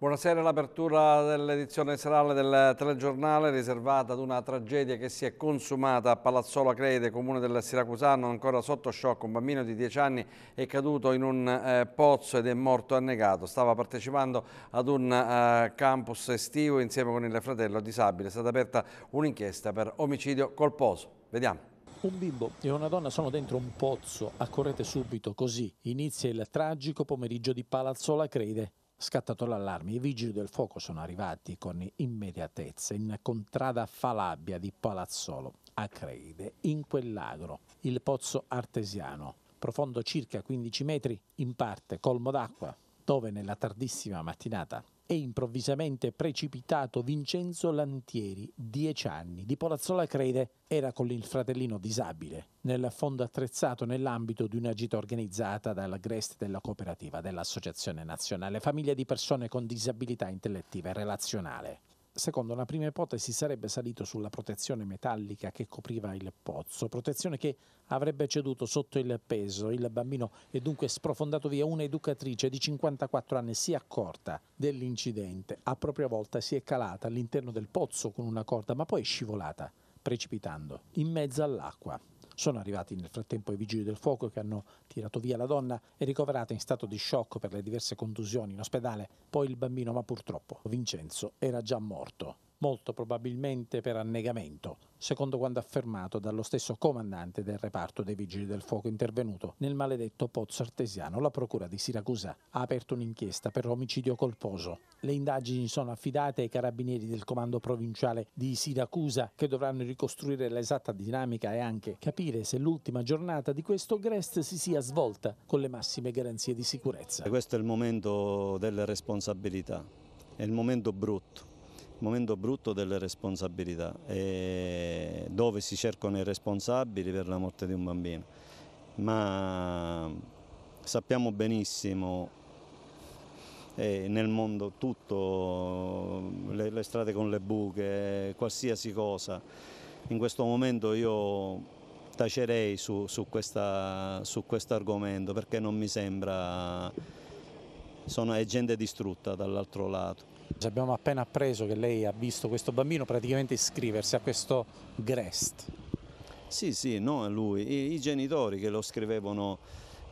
Buonasera, l'apertura dell'edizione serale del telegiornale riservata ad una tragedia che si è consumata a Palazzola Crede, comune del Siracusano, ancora sotto shock. Un bambino di 10 anni è caduto in un eh, pozzo ed è morto annegato. Stava partecipando ad un eh, campus estivo insieme con il fratello disabile. È stata aperta un'inchiesta per omicidio colposo. Vediamo. Un bimbo e una donna sono dentro un pozzo. Accorrete subito, così inizia il tragico pomeriggio di Palazzola Crede. Scattato l'allarme, i vigili del fuoco sono arrivati con immediatezza in contrada Falabbia di Palazzolo, a Creide, in quell'agro, il pozzo artesiano, profondo circa 15 metri, in parte colmo d'acqua, dove nella tardissima mattinata è improvvisamente precipitato Vincenzo Lantieri, 10 anni. Di Polazzola Crede era con il fratellino disabile, nel fondo attrezzato nell'ambito di una gita organizzata dalla Grest della cooperativa dell'Associazione Nazionale Famiglia di Persone con Disabilità Intellettiva e Relazionale. Secondo una prima ipotesi sarebbe salito sulla protezione metallica che copriva il pozzo, protezione che avrebbe ceduto sotto il peso. Il bambino è dunque sprofondato via. Una educatrice di 54 anni si è accorta dell'incidente. A propria volta si è calata all'interno del pozzo con una corda, ma poi è scivolata, precipitando in mezzo all'acqua. Sono arrivati nel frattempo i vigili del fuoco che hanno tirato via la donna e ricoverata in stato di shock per le diverse contusioni in ospedale, poi il bambino, ma purtroppo Vincenzo era già morto molto probabilmente per annegamento, secondo quanto affermato dallo stesso comandante del reparto dei vigili del fuoco intervenuto nel maledetto pozzo artesiano. La procura di Siracusa ha aperto un'inchiesta per omicidio colposo. Le indagini sono affidate ai carabinieri del comando provinciale di Siracusa che dovranno ricostruire l'esatta dinamica e anche capire se l'ultima giornata di questo Grest si sia svolta con le massime garanzie di sicurezza. Questo è il momento delle responsabilità, è il momento brutto momento brutto delle responsabilità, dove si cercano i responsabili per la morte di un bambino, ma sappiamo benissimo nel mondo tutto, le, le strade con le buche, qualsiasi cosa. In questo momento io tacerei su, su questo argomento perché non mi sembra, sono, è gente distrutta dall'altro lato. Abbiamo appena appreso che lei ha visto questo bambino praticamente iscriversi a questo Grest. Sì, sì, non a lui, I, i genitori che lo scrivevano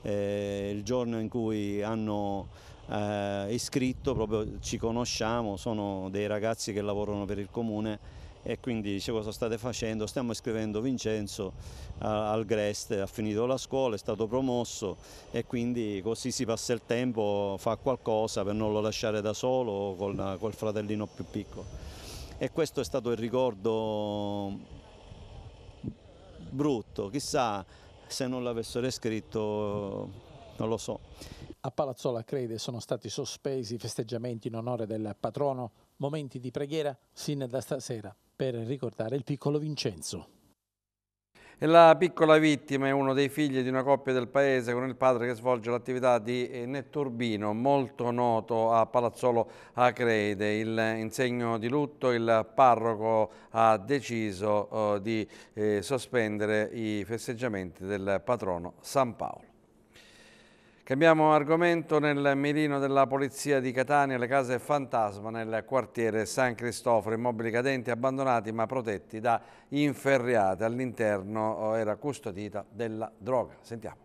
eh, il giorno in cui hanno eh, iscritto, proprio ci conosciamo, sono dei ragazzi che lavorano per il comune e quindi dice cosa state facendo, stiamo iscrivendo Vincenzo al Grest, ha finito la scuola, è stato promosso e quindi così si passa il tempo, fa qualcosa per non lo lasciare da solo col, col fratellino più piccolo. E questo è stato il ricordo brutto, chissà se non l'avessero scritto, non lo so. A Palazzola Crede sono stati sospesi i festeggiamenti in onore del patrono, momenti di preghiera sin da stasera per ricordare il piccolo Vincenzo. La piccola vittima è uno dei figli di una coppia del paese con il padre che svolge l'attività di eh, netturbino molto noto a Palazzolo Acreide. Il, in segno di lutto il parroco ha deciso eh, di eh, sospendere i festeggiamenti del patrono San Paolo. Cambiamo argomento nel mirino della polizia di Catania, le case fantasma nel quartiere San Cristoforo, immobili cadenti abbandonati ma protetti da inferriate, all'interno oh, era custodita della droga. Sentiamo.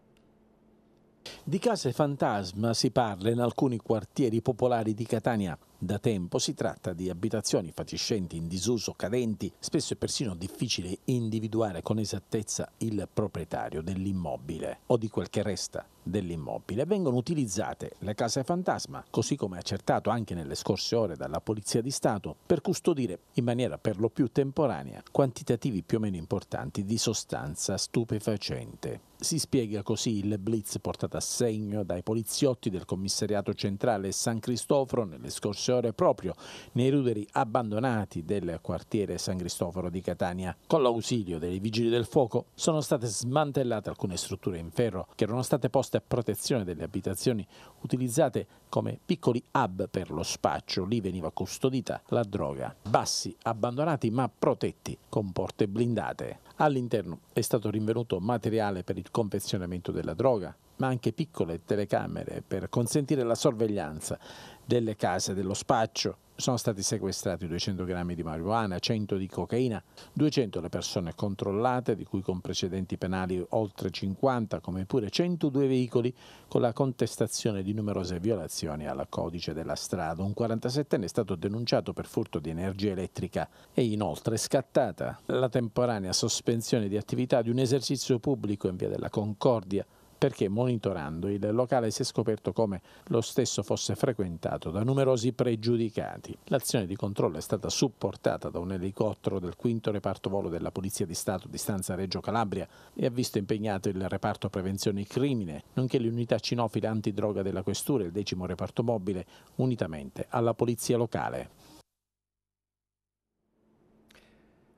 Di case fantasma si parla in alcuni quartieri popolari di Catania. Da tempo si tratta di abitazioni fatiscenti, in disuso, cadenti, spesso è persino difficile individuare con esattezza il proprietario dell'immobile o di quel che resta dell'immobile. Vengono utilizzate le case fantasma, così come accertato anche nelle scorse ore dalla Polizia di Stato, per custodire in maniera per lo più temporanea quantitativi più o meno importanti di sostanza stupefacente. Si spiega così il blitz portato a segno dai poliziotti del commissariato centrale San Cristoforo nelle scorse ore proprio nei ruderi abbandonati del quartiere San Cristoforo di Catania. Con l'ausilio dei vigili del fuoco sono state smantellate alcune strutture in ferro che erano state poste e protezione delle abitazioni utilizzate come piccoli hub per lo spaccio. Lì veniva custodita la droga. Bassi abbandonati ma protetti con porte blindate. All'interno è stato rinvenuto materiale per il confezionamento della droga, ma anche piccole telecamere per consentire la sorveglianza delle case dello spaccio sono stati sequestrati 200 grammi di marijuana, 100 di cocaina, 200 le persone controllate, di cui con precedenti penali oltre 50, come pure 102 veicoli, con la contestazione di numerose violazioni al codice della strada. Un 47enne è stato denunciato per furto di energia elettrica e inoltre è scattata la temporanea sospensione di attività di un esercizio pubblico in via della Concordia perché monitorando il locale si è scoperto come lo stesso fosse frequentato da numerosi pregiudicati. L'azione di controllo è stata supportata da un elicottero del quinto reparto volo della Polizia di Stato di Stanza Reggio Calabria e ha visto impegnato il reparto prevenzione crimine, nonché l'unità cinofila antidroga della Questura e il decimo reparto mobile, unitamente alla Polizia locale.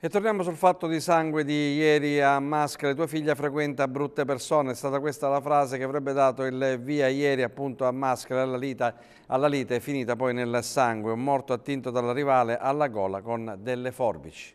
E torniamo sul fatto di sangue di ieri a Mascale. Tua figlia frequenta brutte persone. È stata questa la frase che avrebbe dato il via ieri appunto a Mascale, alla, lita, alla lite, finita poi nel sangue. Un morto attinto dalla rivale alla gola con delle forbici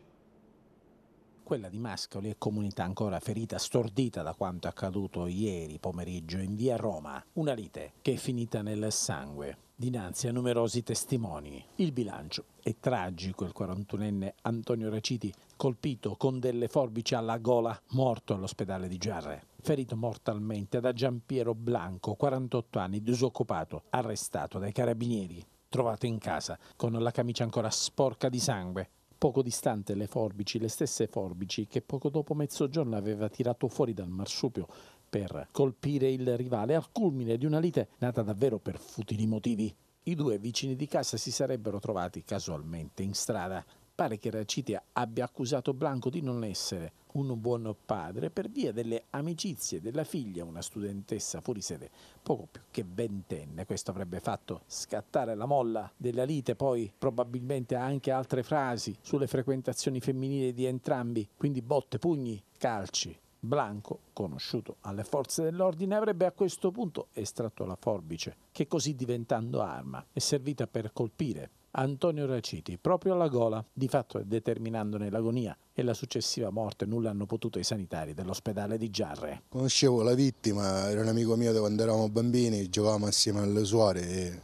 quella di Mascoli e comunità ancora ferita, stordita da quanto accaduto ieri pomeriggio in via Roma. Una lite che è finita nel sangue dinanzi a numerosi testimoni. Il bilancio è tragico, il 41enne Antonio Reciti colpito con delle forbici alla gola, morto all'ospedale di Giarre, ferito mortalmente da Giampiero Blanco, 48 anni, disoccupato, arrestato dai carabinieri, trovato in casa con la camicia ancora sporca di sangue, poco distante le forbici, le stesse forbici che poco dopo mezzogiorno aveva tirato fuori dal marsupio per colpire il rivale al culmine di una lite nata davvero per futili motivi. I due vicini di casa si sarebbero trovati casualmente in strada pare che Racitea abbia accusato Blanco di non essere un buon padre per via delle amicizie della figlia, una studentessa fuori sede, poco più che ventenne. Questo avrebbe fatto scattare la molla della lite, poi probabilmente anche altre frasi sulle frequentazioni femminili di entrambi, quindi botte, pugni, calci. Blanco, conosciuto alle forze dell'ordine, avrebbe a questo punto estratto la forbice, che così diventando arma è servita per colpire Antonio Raciti, proprio alla gola, di fatto determinandone l'agonia e la successiva morte nulla hanno potuto i sanitari dell'ospedale di Giarre. Conoscevo la vittima, era un amico mio da quando eravamo bambini, giocavamo assieme alle suore e,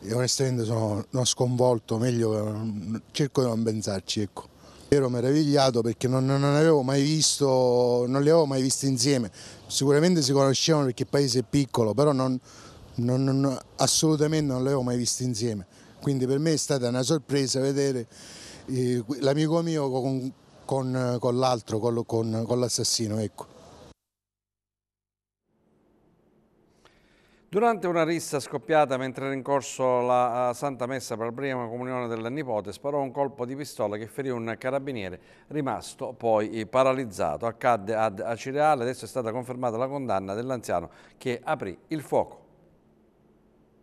e onestamente sono, sono, sconvolto, meglio cerco di non pensarci. Ecco. Ero meravigliato perché non, non, avevo mai visto, non li avevo mai visti insieme, sicuramente si conoscevano perché il paese è piccolo, però non, non, assolutamente non li avevo mai visti insieme quindi per me è stata una sorpresa vedere eh, l'amico mio con, con, eh, con l'altro, con, con l'assassino. Ecco. Durante una rissa scoppiata mentre era in corso la eh, Santa Messa per la prima comunione del nipote, sparò un colpo di pistola che ferì un carabiniere rimasto poi eh, paralizzato. Accadde ad Acireale, adesso è stata confermata la condanna dell'anziano che aprì il fuoco.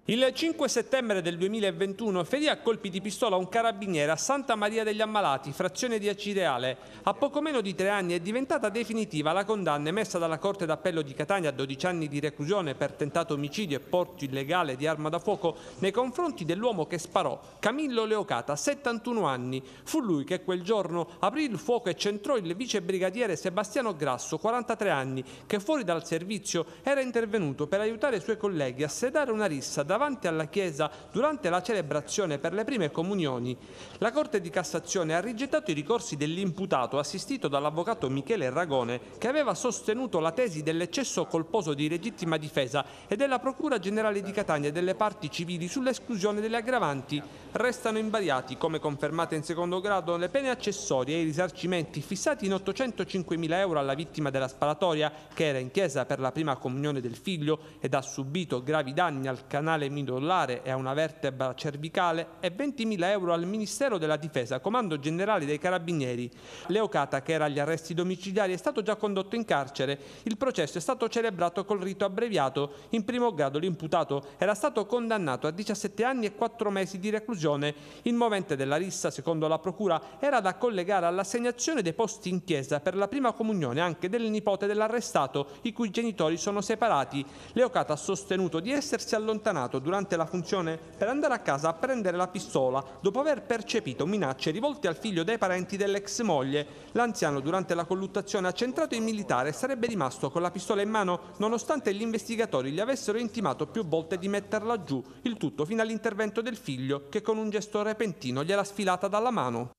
Il 5 settembre del 2021 ferì a colpi di pistola un carabiniere a Santa Maria degli Ammalati, frazione di Acireale. A poco meno di tre anni è diventata definitiva la condanna emessa dalla Corte d'Appello di Catania a 12 anni di reclusione per tentato omicidio e porto illegale di arma da fuoco nei confronti dell'uomo che sparò, Camillo Leocata, 71 anni. Fu lui che quel giorno aprì il fuoco e centrò il vicebrigadiere Sebastiano Grasso, 43 anni, che fuori dal servizio era intervenuto per aiutare i suoi colleghi a sedare una rissa davanti alla Chiesa durante la celebrazione per le prime comunioni, la Corte di Cassazione ha rigettato i ricorsi dell'imputato assistito dall'avvocato Michele Ragone che aveva sostenuto la tesi dell'eccesso colposo di legittima difesa e della Procura Generale di Catania e delle parti civili sull'esclusione delle aggravanti. Restano invariati, come confermate in secondo grado, le pene accessorie e i risarcimenti fissati in 805.000 euro alla vittima della sparatoria che era in chiesa per la prima comunione del figlio ed ha subito gravi danni al canale all'Istituto Midollare e a una vertebra cervicale e 20.000 euro al Ministero della Difesa, Comando Generale dei Carabinieri. Leocata, che era agli arresti domiciliari, è stato già condotto in carcere. Il processo è stato celebrato col rito abbreviato. In primo grado l'imputato era stato condannato a 17 anni e 4 mesi di reclusione. Il movente della rissa, secondo la Procura, era da collegare all'assegnazione dei posti in chiesa per la prima comunione anche del nipote dell'arrestato, i cui genitori sono separati. Leocata ha sostenuto di essersi allontanato utilizzato durante la funzione per andare a casa a prendere la pistola dopo aver percepito minacce rivolte al figlio dei parenti dell'ex moglie. L'anziano durante la colluttazione ha centrato il militare e sarebbe rimasto con la pistola in mano nonostante gli investigatori gli avessero intimato più volte di metterla giù, il tutto fino all'intervento del figlio che con un gesto repentino gliela sfilata dalla mano.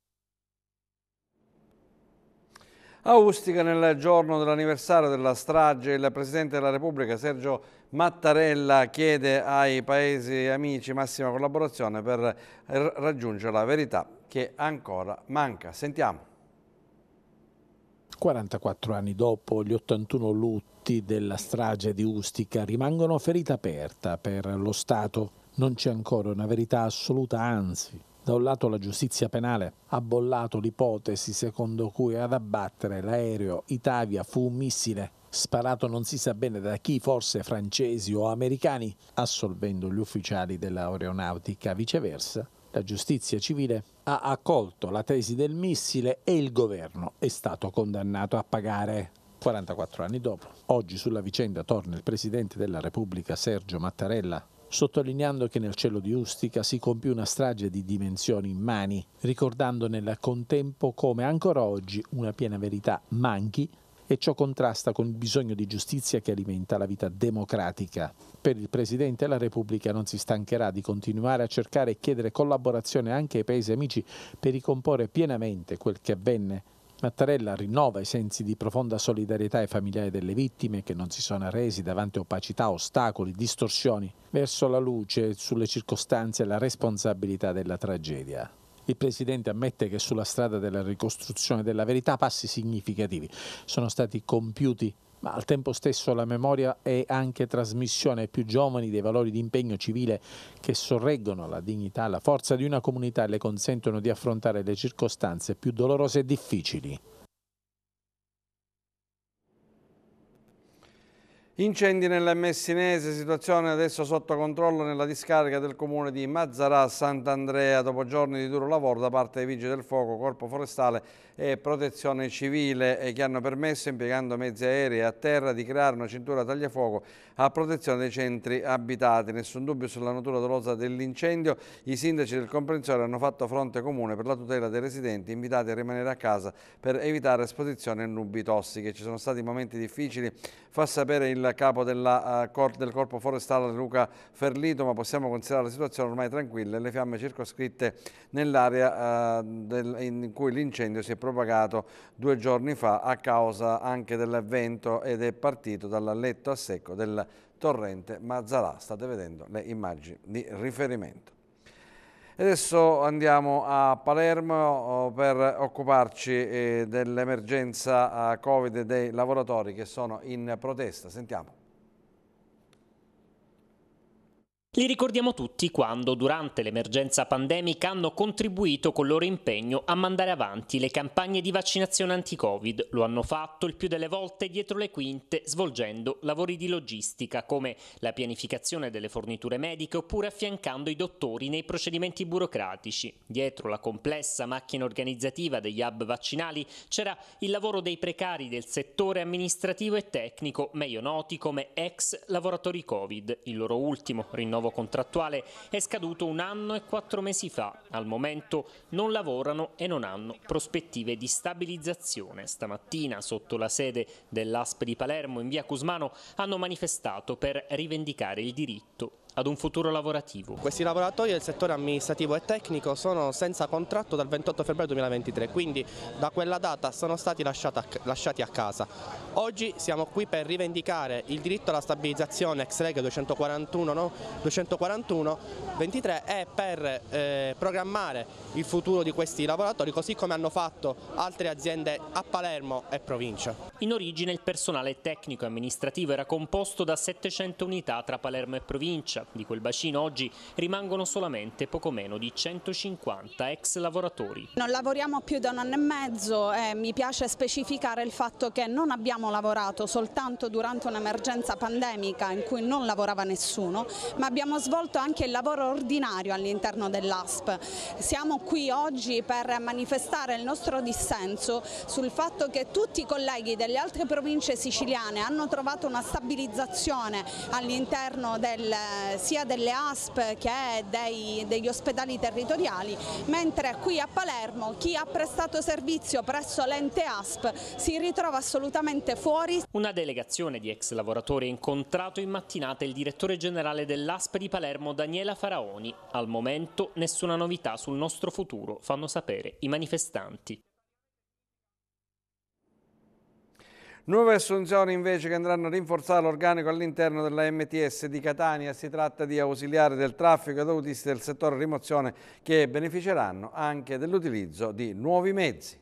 A Ustica, nel giorno dell'anniversario della strage, il Presidente della Repubblica Sergio Mattarella chiede ai paesi amici massima collaborazione per raggiungere la verità che ancora manca. Sentiamo. 44 anni dopo gli 81 lutti della strage di Ustica rimangono ferita aperta per lo Stato. Non c'è ancora una verità assoluta, anzi, da un lato la giustizia penale ha bollato l'ipotesi secondo cui ad abbattere l'aereo Itavia fu un missile sparato non si sa bene da chi, forse francesi o americani, assolvendo gli ufficiali dell'aeronautica. Viceversa, la giustizia civile ha accolto la tesi del missile e il governo è stato condannato a pagare. 44 anni dopo, oggi sulla vicenda torna il Presidente della Repubblica Sergio Mattarella, sottolineando che nel cielo di Ustica si compì una strage di dimensioni immani, ricordando nel contempo come ancora oggi una piena verità manchi e ciò contrasta con il bisogno di giustizia che alimenta la vita democratica. Per il Presidente la Repubblica non si stancherà di continuare a cercare e chiedere collaborazione anche ai Paesi amici per ricomporre pienamente quel che avvenne Mattarella rinnova i sensi di profonda solidarietà ai familiari delle vittime che non si sono resi davanti a opacità, ostacoli, distorsioni, verso la luce sulle circostanze e la responsabilità della tragedia. Il Presidente ammette che sulla strada della ricostruzione della verità passi significativi sono stati compiuti ma al tempo stesso la memoria è anche trasmissione ai più giovani dei valori di impegno civile che sorreggono la dignità, la forza di una comunità e le consentono di affrontare le circostanze più dolorose e difficili. Incendi nella Messinese, situazione adesso sotto controllo nella discarica del comune di Mazzarà, Sant'Andrea, dopo giorni di duro lavoro da parte dei Vigili del Fuoco, Corpo Forestale e protezione civile e eh, che hanno permesso, impiegando mezzi aerei e a terra, di creare una cintura tagliafuoco a protezione dei centri abitati. Nessun dubbio sulla natura dolosa dell'incendio. I sindaci del comprensorio hanno fatto fronte comune per la tutela dei residenti, invitati a rimanere a casa per evitare esposizione a nubi tossiche. Ci sono stati momenti difficili, fa sapere il capo della, uh, cor del Corpo Forestale Luca Ferlito, ma possiamo considerare la situazione ormai tranquilla e le fiamme circoscritte nell'area uh, in cui l'incendio si è provocato propagato due giorni fa a causa anche dell'avvento ed è partito dall'alletto a secco del torrente Mazzalà. State vedendo le immagini di riferimento. Adesso andiamo a Palermo oh, per occuparci eh, dell'emergenza eh, Covid dei lavoratori che sono in protesta. Sentiamo. Li ricordiamo tutti quando, durante l'emergenza pandemica, hanno contribuito col loro impegno a mandare avanti le campagne di vaccinazione anti-Covid. Lo hanno fatto il più delle volte dietro le quinte, svolgendo lavori di logistica, come la pianificazione delle forniture mediche oppure affiancando i dottori nei procedimenti burocratici. Dietro la complessa macchina organizzativa degli hub vaccinali c'era il lavoro dei precari del settore amministrativo e tecnico, meglio noti come ex lavoratori Covid. Il loro ultimo rinnovo rinnovo contrattuale è scaduto un anno e quattro mesi fa. Al momento non lavorano e non hanno prospettive di stabilizzazione. Stamattina sotto la sede dell'ASP di Palermo in via Cusmano hanno manifestato per rivendicare il diritto ad un futuro lavorativo. Questi lavoratori del settore amministrativo e tecnico sono senza contratto dal 28 febbraio 2023, quindi da quella data sono stati lasciati a casa. Oggi siamo qui per rivendicare il diritto alla stabilizzazione ex legge 241, no? 241 23 e per eh, programmare il futuro di questi lavoratori così come hanno fatto altre aziende a Palermo e provincia. In origine il personale tecnico e amministrativo era composto da 700 unità tra Palermo e provincia di quel bacino oggi rimangono solamente poco meno di 150 ex lavoratori. Non lavoriamo più da un anno e mezzo e mi piace specificare il fatto che non abbiamo lavorato soltanto durante un'emergenza pandemica in cui non lavorava nessuno, ma abbiamo svolto anche il lavoro ordinario all'interno dell'ASP. Siamo qui oggi per manifestare il nostro dissenso sul fatto che tutti i colleghi delle altre province siciliane hanno trovato una stabilizzazione all'interno del, sia delle ASP che dei, degli ospedali territoriali, mentre qui a Palermo chi ha prestato servizio presso l'ente ASP si ritrova assolutamente fuori. Una delegazione di ex lavoratori ha incontrato in mattinata il direttore generale dell'ASP di Palermo Daniela Faraoni. Al momento nessuna novità sul nostro futuro, fanno sapere i manifestanti. Nuove assunzioni invece che andranno a rinforzare l'organico all'interno della MTS di Catania. Si tratta di ausiliari del traffico ed autisti del settore rimozione che beneficeranno anche dell'utilizzo di nuovi mezzi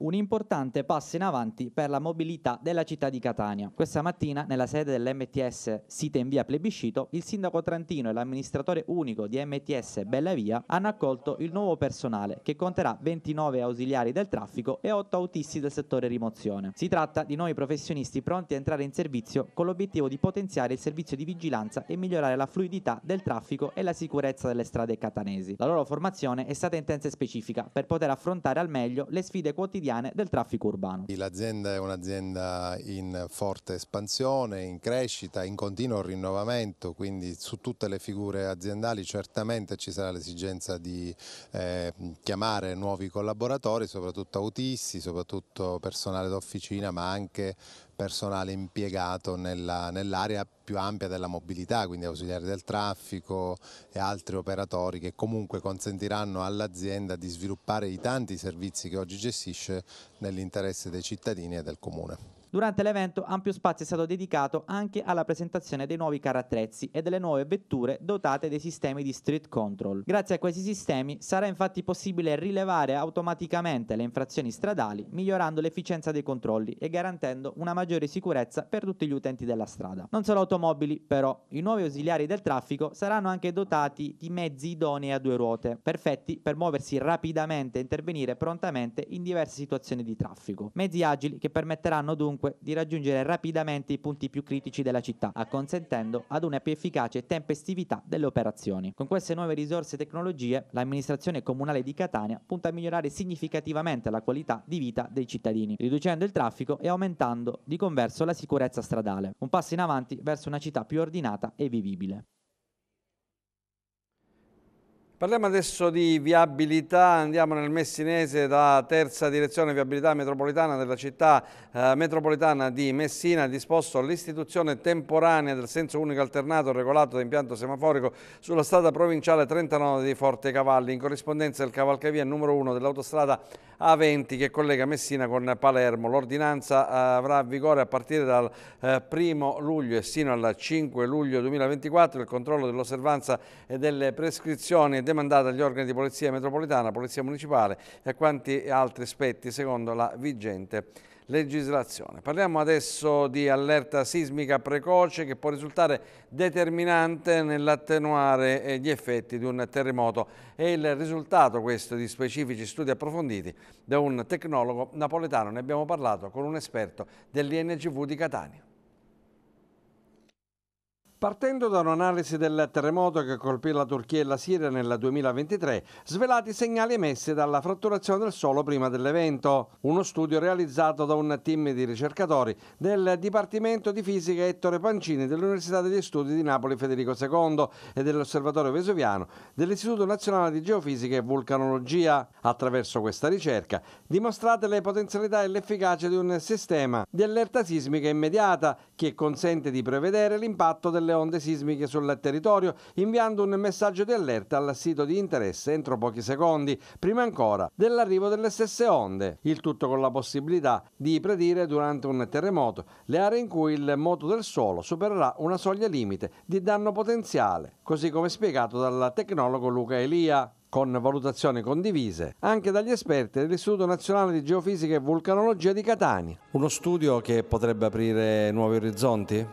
un importante passo in avanti per la mobilità della città di Catania. Questa mattina, nella sede dell'MTS sita in via Plebiscito, il sindaco Trantino e l'amministratore unico di MTS Bellavia hanno accolto il nuovo personale, che conterà 29 ausiliari del traffico e 8 autisti del settore rimozione. Si tratta di nuovi professionisti pronti a entrare in servizio con l'obiettivo di potenziare il servizio di vigilanza e migliorare la fluidità del traffico e la sicurezza delle strade catanesi. La loro formazione è stata intensa e specifica per poter affrontare al meglio le sfide quotidiane italiane del traffico urbano. L'azienda è un'azienda in forte espansione, in crescita, in continuo rinnovamento, quindi su tutte le figure aziendali certamente ci sarà l'esigenza di eh, chiamare nuovi collaboratori, soprattutto autisti, soprattutto personale d'officina, ma anche personale impiegato nella, nell'area più ampia della mobilità, quindi ausiliari del traffico e altri operatori che comunque consentiranno all'azienda di sviluppare i tanti servizi che oggi gestisce nell'interesse dei cittadini e del comune. Durante l'evento ampio spazio è stato dedicato anche alla presentazione dei nuovi carattrezzi e delle nuove vetture dotate dei sistemi di street control. Grazie a questi sistemi sarà infatti possibile rilevare automaticamente le infrazioni stradali, migliorando l'efficienza dei controlli e garantendo una maggiore sicurezza per tutti gli utenti della strada. Non solo automobili, però, i nuovi ausiliari del traffico saranno anche dotati di mezzi idonei a due ruote, perfetti per muoversi rapidamente e intervenire prontamente in diverse situazioni di traffico. Mezzi agili che permetteranno dunque dunque di raggiungere rapidamente i punti più critici della città, acconsentendo ad una più efficace tempestività delle operazioni. Con queste nuove risorse e tecnologie, l'amministrazione comunale di Catania punta a migliorare significativamente la qualità di vita dei cittadini, riducendo il traffico e aumentando di converso la sicurezza stradale. Un passo in avanti verso una città più ordinata e vivibile. Parliamo adesso di viabilità, andiamo nel Messinese da terza direzione viabilità metropolitana della città eh, metropolitana di Messina, disposto l'istituzione temporanea del senso unico alternato regolato da impianto semaforico sulla strada provinciale 39 di Forte Cavalli, in corrispondenza del cavalcavia numero 1 dell'autostrada A20 che collega Messina con Palermo. L'ordinanza eh, avrà vigore a partire dal eh, 1 luglio e sino al 5 luglio 2024 il controllo dell'osservanza e delle prescrizioni demandata agli organi di polizia metropolitana, polizia municipale e a quanti altri spetti secondo la vigente legislazione. Parliamo adesso di allerta sismica precoce che può risultare determinante nell'attenuare eh, gli effetti di un terremoto. È il risultato questo di specifici studi approfonditi da un tecnologo napoletano. Ne abbiamo parlato con un esperto dell'INGV di Catania. Partendo da un'analisi del terremoto che colpì la Turchia e la Siria nel 2023, svelati segnali emessi dalla fratturazione del suolo prima dell'evento. Uno studio realizzato da un team di ricercatori del Dipartimento di Fisica Ettore Pancini dell'Università degli Studi di Napoli Federico II e dell'Osservatorio Vesuviano dell'Istituto Nazionale di Geofisica e Vulcanologia. Attraverso questa ricerca dimostrate le potenzialità e l'efficacia di un sistema di allerta sismica immediata che consente di prevedere l'impatto delle delle onde sismiche sul territorio, inviando un messaggio di allerta al sito di interesse entro pochi secondi, prima ancora dell'arrivo delle stesse onde. Il tutto con la possibilità di predire durante un terremoto le aree in cui il moto del suolo supererà una soglia limite di danno potenziale, così come spiegato dal tecnologo Luca Elia con valutazioni condivise anche dagli esperti dell'Istituto Nazionale di Geofisica e Vulcanologia di Catania. Uno studio che potrebbe aprire nuovi orizzonti?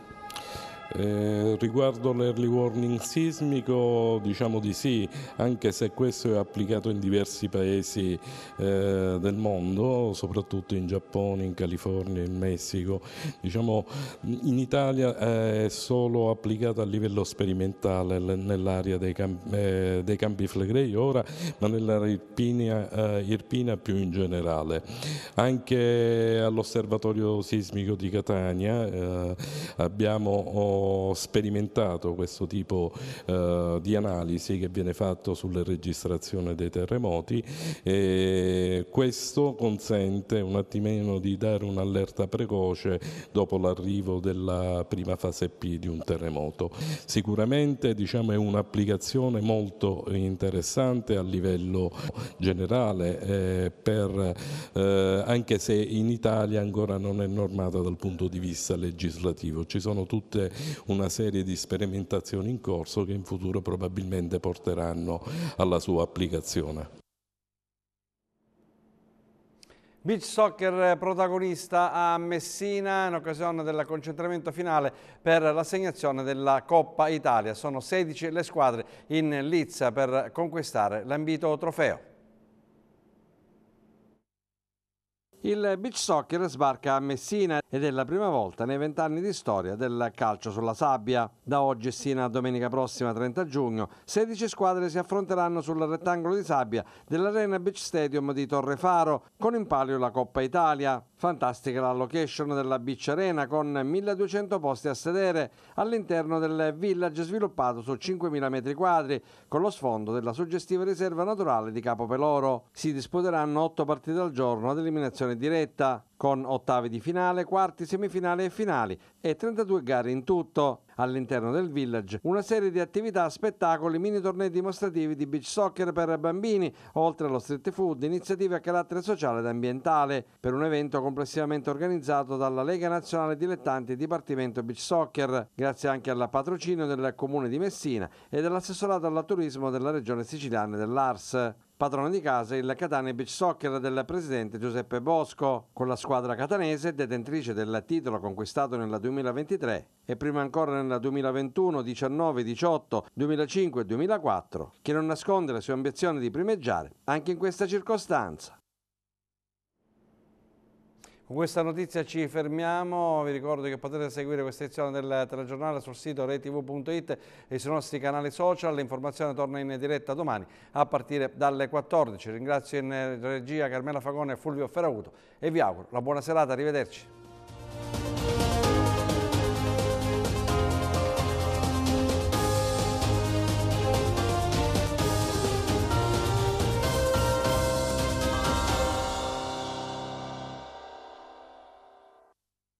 Eh, riguardo l'early warning sismico diciamo di sì, anche se questo è applicato in diversi paesi eh, del mondo, soprattutto in Giappone, in California, in Messico. Diciamo, in Italia eh, è solo applicato a livello sperimentale nell'area dei, camp- eh, dei campi flegrei ora, ma nell'area irpina, eh, irpina più in generale. Anche all'osservatorio sismico di Catania eh, abbiamo oh, sperimentato questo tipo eh, di analisi che viene fatto sulle registrazioni dei terremoti e questo consente un attimino di dare un'allerta precoce dopo l'arrivo della prima fase P di un terremoto. Sicuramente diciamo, è un'applicazione molto interessante a livello generale eh, per, eh, anche se in Italia ancora non è normata dal punto di vista legislativo. Ci sono tutte una serie di sperimentazioni in corso che in futuro probabilmente porteranno alla sua applicazione. Beach Soccer protagonista a Messina in occasione del concentramento finale per l'assegnazione della Coppa Italia. Sono 16 le squadre in lizza per conquistare l'ambito trofeo. Il beach soccer sbarca a Messina ed è la prima volta nei vent'anni di storia del calcio sulla sabbia. Da oggi sino a domenica prossima 30 giugno 16 squadre si affronteranno sul rettangolo di sabbia dell'Arena Beach Stadium di Torre Faro con in palio la Coppa Italia. Fantastica la location della Beach Arena con 1200 posti a sedere all'interno del village sviluppato su 5000 metri quadri con lo sfondo della suggestiva riserva naturale di Capo Peloro. Si disputeranno 8 partite al giorno ad eliminazione diretta con ottavi di finale, quarti, semifinali e finali e 32 gare in tutto. All'interno del village una serie di attività, spettacoli, mini tornei dimostrativi di beach soccer per bambini, oltre allo street food, iniziative a carattere sociale ed ambientale, per un evento complessivamente organizzato dalla Lega Nazionale Dilettanti Dipartimento Beach Soccer, grazie anche al patrocinio del Comune di Messina e dell'assessorato al turismo della Regione Siciliana dell'Ars. Padrone di casa il Catania Beach Soccer del presidente Giuseppe Bosco, con la squadra catanese detentrice del titolo conquistato nella 2023 e prima ancora nella 2021, 19, 18, 2005 e 2004, che non nasconde le sue ambizioni di primeggiare anche in questa circostanza. Con questa notizia ci fermiamo, vi ricordo che potete seguire questa edizione del telegiornale sul sito retv.it e sui nostri canali social, l'informazione torna in diretta domani a partire dalle 14. Ringrazio in regia Carmela Fagone e Fulvio Ferraguto e vi auguro una buona serata, arrivederci.